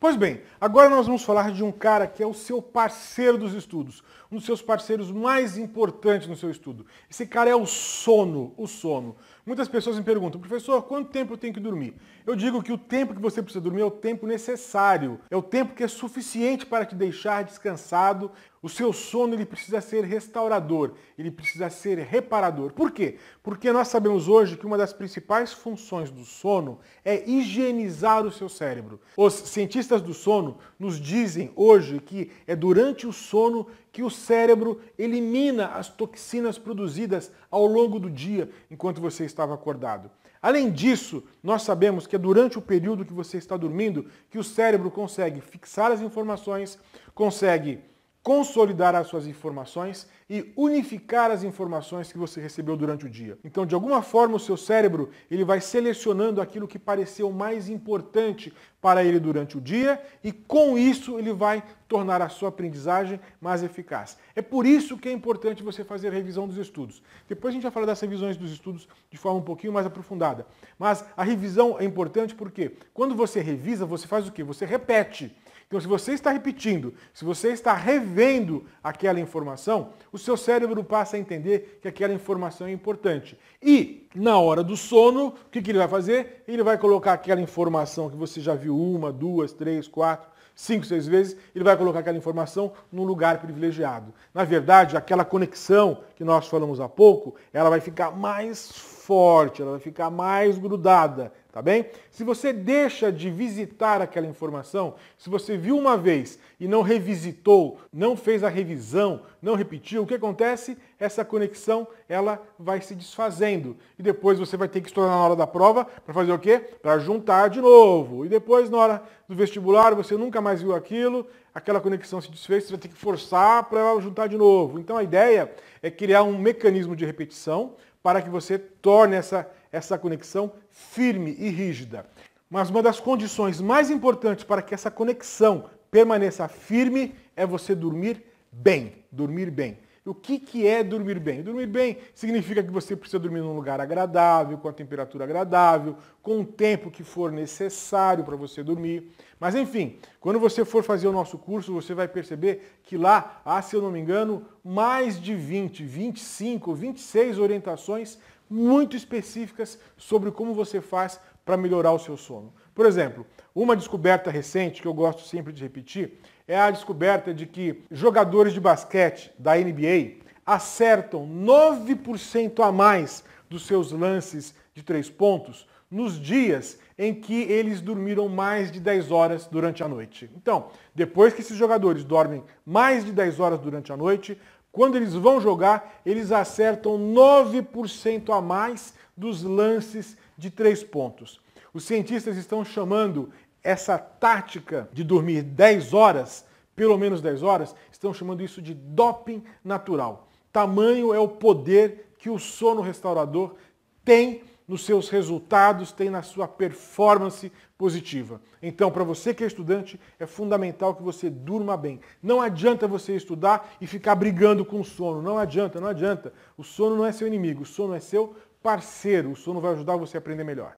Pois bem, agora nós vamos falar de um cara que é o seu parceiro dos estudos, um dos seus parceiros mais importantes no seu estudo. Esse cara é o sono, o sono. Muitas pessoas me perguntam, professor, quanto tempo eu tenho que dormir? Eu digo que o tempo que você precisa dormir é o tempo necessário, é o tempo que é suficiente para te deixar descansado. O seu sono ele precisa ser restaurador, ele precisa ser reparador. Por quê? Porque nós sabemos hoje que uma das principais funções do sono é higienizar o seu cérebro. Os cientistas cientistas do sono nos dizem hoje que é durante o sono que o cérebro elimina as toxinas produzidas ao longo do dia enquanto você estava acordado. Além disso, nós sabemos que é durante o período que você está dormindo que o cérebro consegue fixar as informações, consegue consolidar as suas informações e unificar as informações que você recebeu durante o dia. Então, de alguma forma, o seu cérebro ele vai selecionando aquilo que pareceu mais importante para ele durante o dia e com isso ele vai tornar a sua aprendizagem mais eficaz. É por isso que é importante você fazer a revisão dos estudos. Depois a gente vai falar das revisões dos estudos de forma um pouquinho mais aprofundada. Mas a revisão é importante porque quando você revisa, você faz o quê? Você repete. Então, se você está repetindo, se você está revendo aquela informação, o seu cérebro passa a entender que aquela informação é importante. E, na hora do sono, o que, que ele vai fazer? Ele vai colocar aquela informação que você já viu uma, duas, três, quatro, cinco, seis vezes, ele vai colocar aquela informação num lugar privilegiado. Na verdade, aquela conexão que nós falamos há pouco, ela vai ficar mais forte, ela vai ficar mais grudada tá bem? Se você deixa de visitar aquela informação, se você viu uma vez e não revisitou, não fez a revisão, não repetiu, o que acontece? Essa conexão, ela vai se desfazendo. E depois você vai ter que estudar na hora da prova para fazer o quê? Para juntar de novo. E depois, na hora do vestibular, você nunca mais viu aquilo, aquela conexão se desfez, você vai ter que forçar para ela juntar de novo. Então a ideia é criar um mecanismo de repetição para que você torne essa essa conexão firme e rígida. Mas uma das condições mais importantes para que essa conexão permaneça firme é você dormir bem. Dormir bem. O que, que é dormir bem? Dormir bem significa que você precisa dormir num lugar agradável, com a temperatura agradável, com o tempo que for necessário para você dormir. Mas enfim, quando você for fazer o nosso curso, você vai perceber que lá há, se eu não me engano, mais de 20, 25, 26 orientações muito específicas sobre como você faz para melhorar o seu sono. Por exemplo, uma descoberta recente que eu gosto sempre de repetir é a descoberta de que jogadores de basquete da NBA acertam 9% a mais dos seus lances de três pontos nos dias em que eles dormiram mais de 10 horas durante a noite. Então, depois que esses jogadores dormem mais de 10 horas durante a noite, quando eles vão jogar, eles acertam 9% a mais dos lances de três pontos. Os cientistas estão chamando essa tática de dormir 10 horas, pelo menos 10 horas, estão chamando isso de doping natural. Tamanho é o poder que o sono restaurador tem nos seus resultados, tem na sua performance positiva. Então, para você que é estudante, é fundamental que você durma bem. Não adianta você estudar e ficar brigando com o sono. Não adianta, não adianta. O sono não é seu inimigo, o sono é seu parceiro. O sono vai ajudar você a aprender melhor.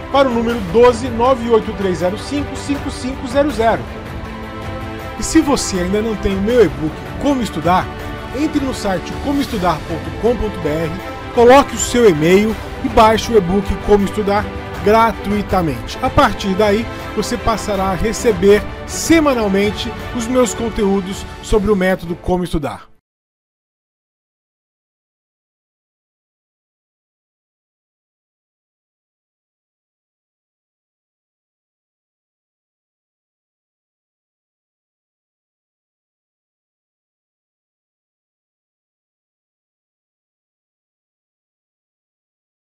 para o número 12 98305 5500. E se você ainda não tem o meu e-book Como Estudar, entre no site comoestudar.com.br, coloque o seu e-mail e baixe o e-book Como Estudar gratuitamente. A partir daí, você passará a receber semanalmente os meus conteúdos sobre o método Como Estudar.